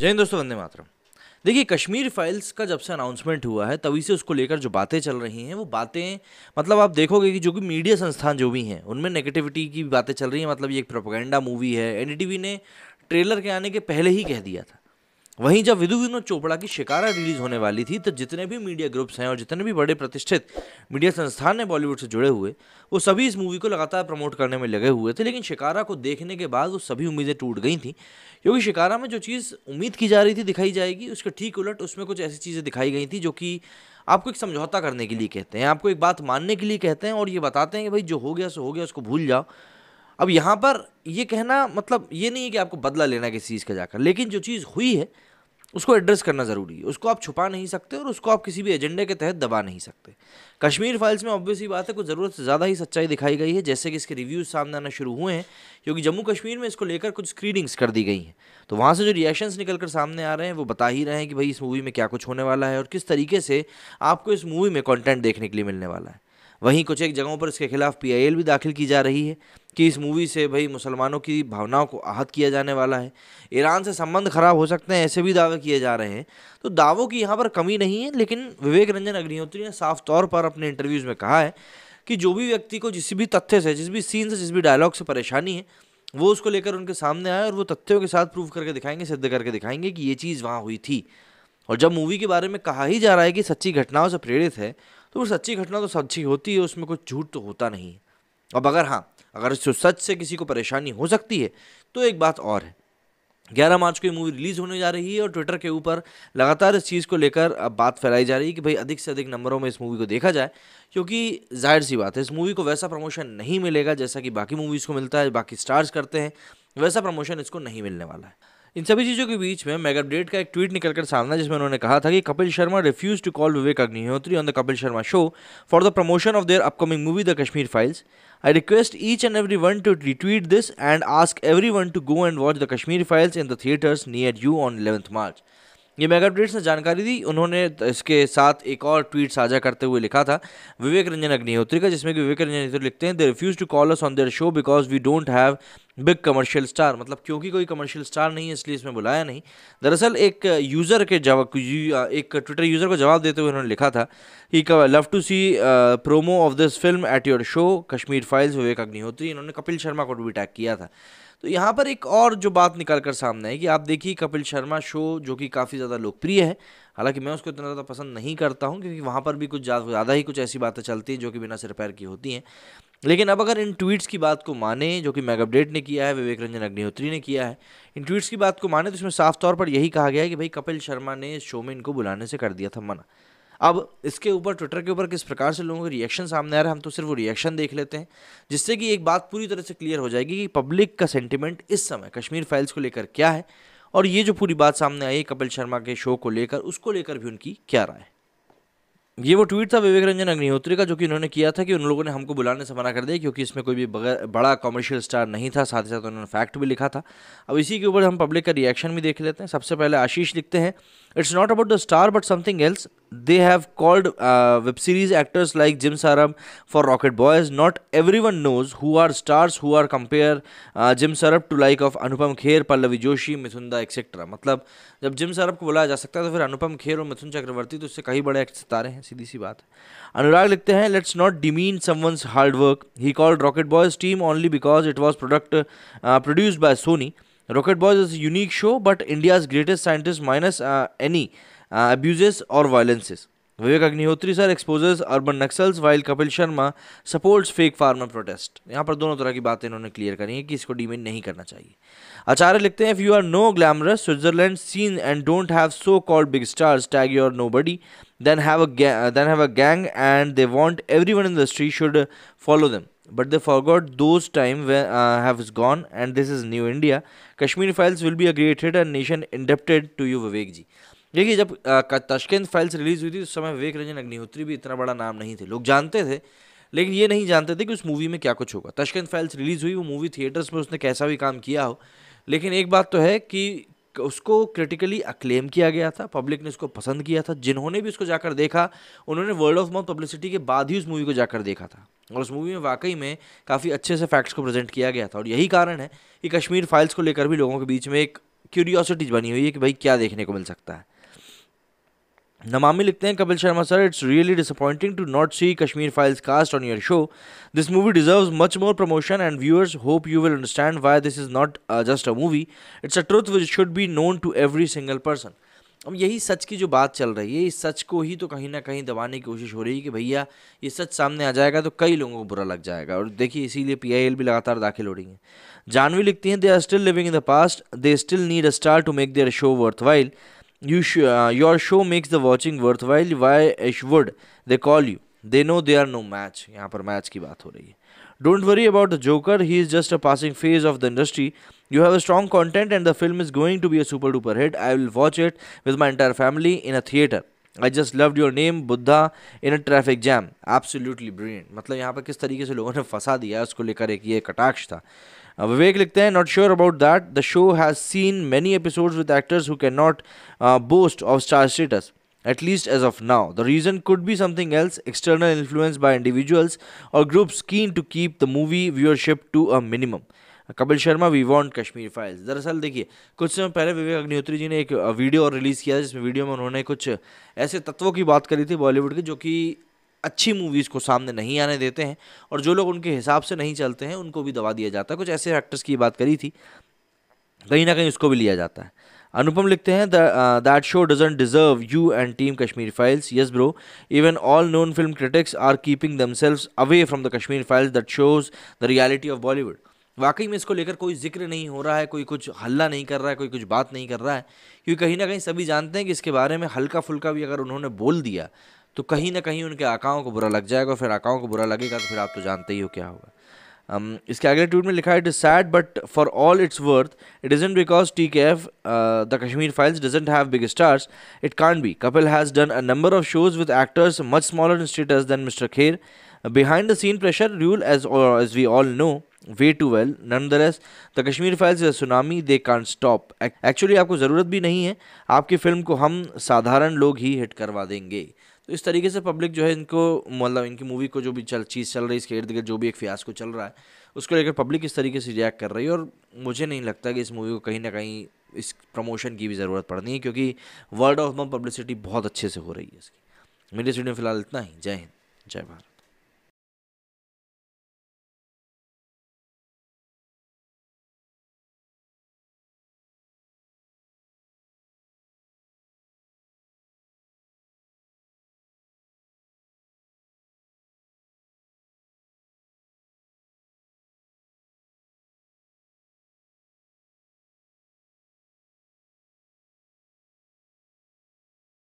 जय हिंद दोस्तों वंदे मातरम देखिए कश्मीर फाइल्स का जब से अनाउंसमेंट हुआ है तभी से उसको लेकर जो बातें चल रही हैं वो बातें मतलब आप देखोगे कि जो कि मीडिया संस्थान जो भी हैं उनमें नेगेटिविटी की बातें चल रही हैं मतलब ये एक प्रोपोगेंडा मूवी है एनडीटीवी ने ट्रेलर के आने के पहले ही कह दिया था वहीं जब विधु विनोद चोपड़ा की शिकारा रिलीज होने वाली थी तो जितने भी मीडिया ग्रुप्स हैं और जितने भी बड़े प्रतिष्ठित मीडिया संस्थान हैं बॉलीवुड से जुड़े हुए वो सभी इस मूवी को लगातार प्रमोट करने में लगे हुए थे लेकिन शिकारा को देखने के बाद वो सभी उम्मीदें टूट गई थी क्योंकि शिकारा में जो चीज़ उम्मीद की जा रही थी दिखाई जाएगी उसके ठीक उलट उसमें कुछ ऐसी चीज़ें दिखाई गई थी जो कि आपको एक समझौता करने के लिए कहते हैं आपको एक बात मानने के लिए कहते हैं और ये बताते हैं कि भाई जो हो गया सो हो गया उसको भूल जाओ अब यहाँ पर ये कहना मतलब ये नहीं है कि आपको बदला लेना किसी चीज़ का जाकर लेकिन जो चीज़ हुई है उसको एड्रेस करना ज़रूरी है उसको आप छुपा नहीं सकते और उसको आप किसी भी एजेंडे के तहत दबा नहीं सकते कश्मीर फाइल्स में ऑब्वियस ही बात है कुछ ज़रूरत से ज़्यादा ही सच्चाई दिखाई गई है जैसे कि इसके रिव्यूज़ सामने आना शुरू हुए हैं क्योंकि जम्मू कश्मीर में इसको लेकर कुछ स्क्रीनिंग्स कर दी गई हैं तो वहाँ से जो रिएक्शंस निकल कर सामने आ रहे हैं वो बता ही रहे हैं कि भाई इस मूवी में क्या कुछ होने वाला है और किस तरीके से आपको इस मूवी में कॉन्टेंट देखने के लिए मिलने वाला है वहीं कुछ एक जगहों पर इसके खिलाफ पी भी दाखिल की जा रही है कि इस मूवी से भाई मुसलमानों की भावनाओं को आहत किया जाने वाला है ईरान से संबंध खराब हो सकते हैं ऐसे भी दावे किए जा रहे हैं तो दावों की यहाँ पर कमी नहीं है लेकिन विवेक रंजन अग्निहोत्री ने साफ तौर पर अपने इंटरव्यूज़ में कहा है कि जो भी व्यक्ति को जिस भी तथ्य से जिस भी सीन से जिस भी डायलॉग से परेशानी है वो उसको लेकर उनके सामने आए और वो तथ्यों के साथ प्रूव करके दिखाएंगे सिद्ध करके दिखाएंगे कि ये चीज़ वहाँ हुई थी और जब मूवी के बारे में कहा ही जा रहा है कि सच्ची घटनाओं से प्रेरित है तो वो सच्ची घटना तो सच्ची होती है उसमें कुछ झूठ तो होता नहीं है अब अगर हाँ अगर इस सच से किसी को परेशानी हो सकती है तो एक बात और है ग्यारह मार्च को ये मूवी रिलीज़ होने जा रही है और ट्विटर के ऊपर लगातार इस चीज़ को लेकर अब बात फैलाई जा रही है कि भाई अधिक से अधिक नंबरों में इस मूवी को देखा जाए क्योंकि जाहिर सी बात है इस मूवी को वैसा प्रमोशन नहीं मिलेगा जैसा कि बाकी मूवीज़ को मिलता है बाकी स्टार्स करते हैं वैसा प्रमोशन इसको नहीं मिलने वाला है इन सभी चीज़ों के बीच में मेगा अपडेट का एक ट्वीट निकलकर सामना जिसमें उन्होंने कहा था कि Kapil Sharma refuse to call Vivek Agnihotri on the Kapil Sharma show for the promotion of their upcoming movie the Kashmir Files I request each and everyone to retweet this and ask everyone to go and watch the Kashmir Files in the theatres near you on eleventh March ये mega updates ने जानकारी दी उन्होंने इसके साथ एक और tweet साझा करते हुए लिखा था विवेक रंजन अग्निहोत्री का जिसमें कि विवेक रंजन अग्निहोत्री लिखते हैं they refuse to call us on their show because we don't have big commercial star मतलब क्योंकि कोई कमर्शियल स्टार नहीं है इसलिए इसमें बुलाया नहीं दरअसल एक यूज़र के जवाब एक ट्विटर यूज़र को जवाब देते हुए उन्होंने लिखा था कि love to see promo of this film at your show Kashmir Files Vivek Agnihotri इन्होंने कपिल शर्मा को भी टैग किया था तो यहाँ पर एक और जो बात निकल कर सामने आई कि आप देखिए कपिल शर्मा शो जो कि काफ़ी ज़्यादा लोकप्रिय है हालांकि मैं उसको इतना ज़्यादा पसंद नहीं करता हूँ क्योंकि वहाँ पर भी कुछ ज़्यादा ही कुछ ऐसी बातें चलती हैं जो कि बिना सिर पैर की होती हैं लेकिन अब अगर इन ट्वीट्स की बात को माने जो कि मैग अपडेट ने किया है विवेक रंजन अग्निहोत्री ने किया है इन ट्वीट्स की बात को माने तो इसमें साफ तौर पर यही कहा गया है कि भाई कपिल शर्मा ने इस शो में इनको बुलाने से कर दिया था मना अब इसके ऊपर ट्विटर के ऊपर किस प्रकार से लोगों के रिएक्शन सामने आ रहे हैं हम तो सिर्फ वो रिएक्शन देख लेते हैं जिससे कि एक बात पूरी तरह से क्लियर हो जाएगी कि पब्लिक का सेंटिमेंट इस समय कश्मीर फाइल्स को लेकर क्या है और ये जो पूरी बात सामने आई कपिल शर्मा के शो को लेकर उसको लेकर भी उनकी क्या राय है ये वो ट्वीट था विवेक रंजन अग्निहोत्री का जो कि उन्होंने किया था कि उन लोगों ने हमको बुलाने से मना कर दिया क्योंकि इसमें कोई भी बड़ा कॉमर्शियल स्टार नहीं था साथ ही साथ उन्होंने फैक्ट भी लिखा था अब इसी के ऊपर हम पब्लिक का रिएक्शन भी देख लेते हैं सबसे पहले आशीष लिखते हैं it's not about the star but something else they have called uh, web series actors like Jim Saram for Rocket Boys. Not everyone knows who are stars who are compare uh, Jim Saram to like of Anupam Kher Pallavi Joshi Mithunda etcetera मतलब जब gym सरब को बुलाया जा सकता है तो फिर अनुपम खेर और मिथुन चक्रवर्ती तो उससे कहीं बड़े सितारे हैं सीधी सी बात है अनुराग लिखते हैं let's not demean someone's hard work he called Rocket Boys team only because it was product produced by Sony Rocket Boys is unique show but but greatest scientist minus any uh, और uh, Vivek Agnihotri sir exposes urban naxals while Kapil Sharma supports fake farmer protest यहाँ पर दोनों तरह की बातें इन्होंने clear करी हैं कि इसको डीमेन नहीं करना चाहिए आचार्य लिखते हैं if you are no glamorous Switzerland scene and don't have so called big stars tag your nobody then have then have a gang and they want everyone in should follow them but they forgot those time when, uh, have gone and this is new India. Kashmir files will be a great hit and nation indebted to you Vivek ji. देखिए जब तशकंद files release हुई थी उस समय विवेक रंजन अग्निहोत्री भी इतना बड़ा नाम नहीं थे लोग जानते थे लेकिन ये नहीं जानते थे कि उस मूवी में क्या कुछ होगा तशकंद फाइल्स रिलीज हुई वो मूवी थिएटर्स में उसने कैसा भी काम किया हो लेकिन एक बात तो है कि उसको क्रिटिकली अक्लेम किया गया था पब्लिक ने उसको पसंद किया था जिन्होंने भी उसको जाकर देखा उन्होंने वर्ल्ड ऑफ माउथ पब्लिसिटी के बाद ही उस मूवी को जाकर देखा था और उस मूवी में वाकई में काफ़ी अच्छे से फैक्ट्स को प्रेजेंट किया गया था और यही कारण है कि कश्मीर फाइल्स को लेकर भी लोगों के बीच में एक क्यूरियोसिटी बनी हुई है कि भाई क्या देखने को मिल सकता है नमामी लिखते हैं Kapil Sharma sir it's really disappointing to not see Kashmir Files cast on your show this movie deserves much more promotion and viewers hope you will understand why this is not just a movie it's a truth which should be known to every single person अब यही सच की जो बात चल रही है इस सच को ही तो कहीं ना कहीं दबाने की कोशिश हो रही है कि भैया ये सच सामने आ जाएगा तो कई लोगों को बुरा लग जाएगा और देखिए इसीलिए एल भी लगातार दाखिल हो रही है जानवी लिखती हैं they are still living in the past they still need a star to make their show worth wild You sh- uh, your show makes the watching worthwhile. Why Ashwood? They call you. They know they are no match. यहाँ पर match की बात हो रही है Don't worry about the Joker. He is just a passing phase of the industry. You have a strong content and the film is going to be a super duper hit. I will watch it with my entire family in a theater. I just loved your name Buddha in a traffic jam absolutely brilliant मतलब यहाँ पर किस तरीके से लोगों ने फंसा दिया उसको लेकर एक ये कटाक्ष था विवेक लिखते हैं not sure about that the show has seen many episodes with actors who can not boast of star status at least as of now the reason could be something else external influence by individuals or groups keen to keep the movie viewership to a minimum Kapil Sharma we want Kashmir Files दरअसल देखिए कुछ समय पहले विवेक अग्निहोत्री जी ने एक video और release किया जिसमें वीडियो में उन्होंने कुछ ऐसे तत्वों की बात करी थी बॉलीवुड की जो कि अच्छी मूवीज़ को सामने नहीं आने देते हैं और जो लोग उनके हिसाब से नहीं चलते हैं उनको भी दबा दिया जाता है कुछ ऐसे एक्टर्स की बात करी थी कहीं ना कहीं उसको भी लिया जाता है अनुपम लिखते हैं that show doesn't deserve you and team Kashmir Files yes bro even all known film critics are keeping themselves away from the Kashmir Files that shows the reality of Bollywood वाकई में इसको लेकर कोई जिक्र नहीं हो रहा है कोई कुछ हल्ला नहीं कर रहा है कोई कुछ बात नहीं कर रहा है क्योंकि कहीं ना कहीं सभी जानते हैं कि इसके बारे में हल्का फुल्का भी अगर उन्होंने बोल दिया तो कहीं ना कहीं उनके आकाओं को बुरा लग जाएगा फिर आकाओं को बुरा लगेगा तो फिर आप तो जानते ही हो क्या होगा um, इसके अगले ट्वीट में लिखा है it is sad but for all its worth it isn't because T K F the Kashmir Files doesn't have big stars it can't be Kapil has done a number of shows with actors much smaller status than mister Kher behind the scene pressure rule as as we all know way too well none the race the Kashmir Files tsunami they can't stop actually आपको ज़रूरत भी नहीं है आपकी film को हम साधारण लोग ही हिट करवा देंगे तो इस तरीके से पब्लिक जो है इनको मतलब इनकी मूवी को जो भी चल चीज़ चल रही है इसके इर्द गिर्द जो भी एक फ्यास को चल रहा है उसको लेकर पब्लिक इस तरीके से रिएक्ट कर रही है और मुझे नहीं लगता कि इस मूवी को कहीं ना कहीं इस प्रमोशन की भी ज़रूरत पड़नी है क्योंकि वर्ल्ड ऑफ माउथ पब्लिसिटी बहुत अच्छे से हो रही है इसकी मेरे स्टूडियो फिलहाल इतना ही जय हिंद जय भारत